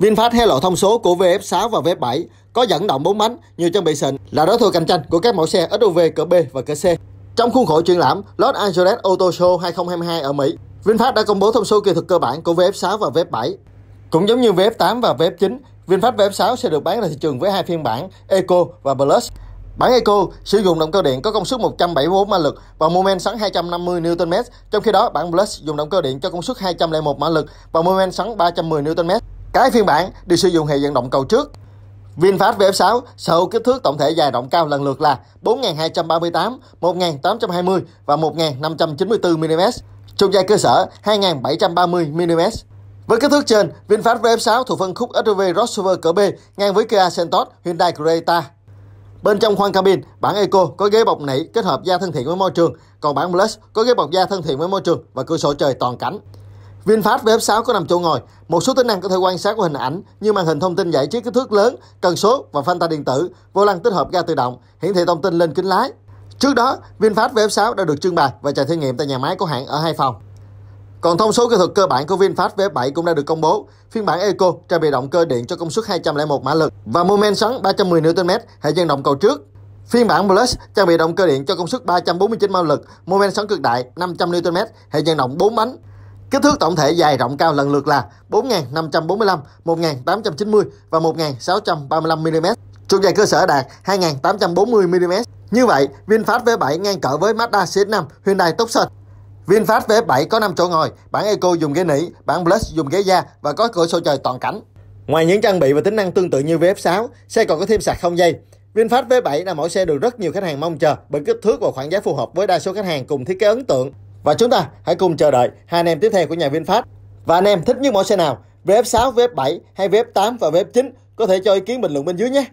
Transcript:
VinFast hé lộ thông số của VF6 và VF7 có dẫn động 4 bánh, nhiều trang bị xịn là đối thủ cạnh tranh của các mẫu xe SUV cỡ B và cỡ C. Trong khuôn khổ triển lãm Los Angeles Auto Show 2022 ở Mỹ, VinFast đã công bố thông số kỹ thuật cơ bản của VF6 và VF7. Cũng giống như VF8 và VF9, VinFast VF6 sẽ được bán ra thị trường với hai phiên bản Eco và Plus. Bản Eco sử dụng động cơ điện có công suất 174 mã lực và mô men xoắn 250 Nm, trong khi đó bản Plus dùng động cơ điện cho công suất 201 mã lực và mô men xoắn 310 Nm. Cái phiên bản được sử dụng hệ dẫn động cầu trước VinFast VF6 sở hữu kích thước tổng thể dài rộng cao lần lượt là 4238, 1820 và 1594 mm, trung dài cơ sở 2730 mm. Với kích thước trên, VinFast VF6 thuộc phân khúc SUV crossover cỡ B ngang với Kia Sentos, Hyundai Creta. Bên trong khoang cabin, bản Eco có ghế bọc nỉ kết hợp da thân thiện với môi trường, còn bản Plus có ghế bọc da thân thiện với môi trường và cửa sổ trời toàn cảnh. VinFast VF6 có 5 chỗ ngồi, một số tính năng có thể quan sát qua hình ảnh như màn hình thông tin giải trí kích thước lớn, cần số và phanh tay điện tử, vô lăng tích hợp ga tự động, hiển thị thông tin lên kính lái. Trước đó, VinFast VF6 đã được trưng bày và chạy thử nghiệm tại nhà máy của hãng ở Hải Phòng. Còn thông số kỹ thuật cơ bản của VinFast VF7 cũng đã được công bố. Phiên bản Eco trang bị động cơ điện cho công suất 201 mã lực và mô men xoắn 310 Nm hệ dàn động cầu trước. Phiên bản Plus trang bị động cơ điện cho công suất 349 mã lực, mô men xoắn cực đại 500 Nm, hệ dàn động 4 bánh. Kích thước tổng thể dài rộng cao lần lượt là 4.545, 1.890 và 1.635mm. Chiều dài cơ sở đạt 2.840mm. Như vậy, VinFast V7 ngang cỡ với Mazda CX-5, Hyundai Tucson. VinFast V7 có 5 chỗ ngồi, bản Eco dùng ghế nỉ, bản Plus dùng ghế da và có cửa sổ trời toàn cảnh. Ngoài những trang bị và tính năng tương tự như VF6, xe còn có thêm sạc không dây. VinFast V7 là mẫu xe được rất nhiều khách hàng mong chờ bởi kích thước và khoảng giá phù hợp với đa số khách hàng cùng thiết kế ấn tượng. Và chúng ta hãy cùng chờ đợi hai anh em tiếp theo của nhà VinFast. Và anh em thích những mẫu xe nào? VF6, VF7 hay VF8 và VF9 có thể cho ý kiến bình luận bên dưới nhé.